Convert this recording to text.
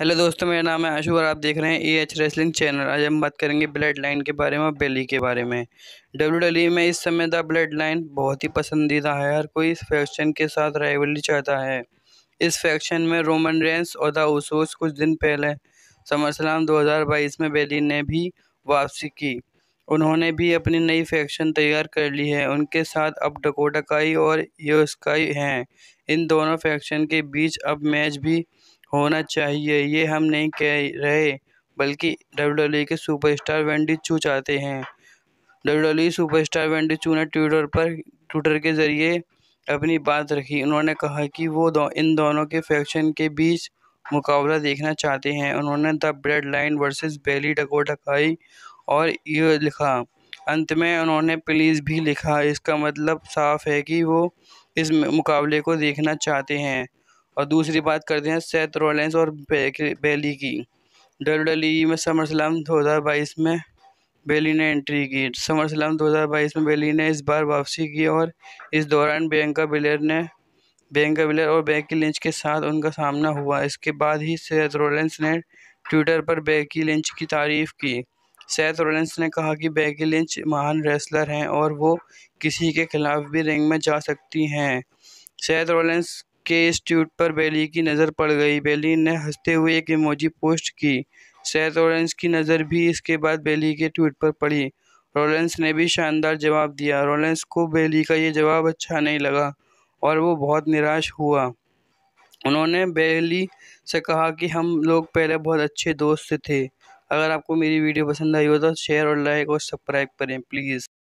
hello दोस्तों मेरा नाम है आशु और आप देख रहे हैं ए एच रेसलिंग चैनल आज हम बात करेंगे ब्लड लाइन के बारे में और बेली के बारे में डब्ल्यू डब्ल्यू e में इस समय द ब्लड लाइन बहुत ही पसंदीदा है हर कोई इस फैक्शन के साथ रेवली चाहता है इस फैक्शन में रोमन रेंस और द ओसोस कुछ दिन पहले समरसलाम दो में बेली ने भी वापसी की उन्होंने भी अपनी नई फैक्शन तैयार कर ली है उनके साथ अब डकोटकाई और योस्काई हैं इन दोनों फैक्शन के बीच अब मैच भी होना चाहिए ये हम नहीं कह रहे बल्कि डब्ल्यू के सुपरस्टार वेंडी चू चाहते हैं डब्ल्यू सुपरस्टार वेंडी चू ने ट्विटर पर ट्विटर के ज़रिए अपनी बात रखी उन्होंने कहा कि वो दो, इन दोनों के फैक्शन के बीच मुकाबला देखना चाहते हैं उन्होंने the bread line versus Bayley डको ढकाई और ये लिखा अंत में उन्होंने प्लीज़ भी लिखा इसका मतलब साफ है कि वो इस मुकाबले को देखना चाहते हैं और दूसरी बात करते हैं सैथ रोलेंस और बेली की डब्ल्यू में समर सलाम दो में बेली ने एंट्री की समर हज़ार 2022 में बेली ने इस बार वापसी की और इस दौरान बियंका बिलर ने बियंका बिलर और बेकी लिंच के साथ उनका सामना हुआ इसके बाद ही सेत रोलेंस ने ट्विटर पर बेकी लिंच की तारीफ की सेत रोलेंस ने कहा कि बेकी लिंच महान रेसलर हैं और वो किसी के खिलाफ भी रिंग में जा सकती हैं सेथ रोलेंस के इस ट्वीट पर बेली की नज़र पड़ गई बेली ने हंसते हुए एक इमोजी पोस्ट की सैद रॉलेंस की नज़र भी इसके बाद बेली के ट्वीट पर पड़ी रोलेंस ने भी शानदार जवाब दिया रॉलेंस को बेली का ये जवाब अच्छा नहीं लगा और वो बहुत निराश हुआ उन्होंने बेली से कहा कि हम लोग पहले बहुत अच्छे दोस्त थे अगर आपको मेरी वीडियो पसंद आई हो तो शेयर और लाइक और सब्सक्राइब करें प्लीज़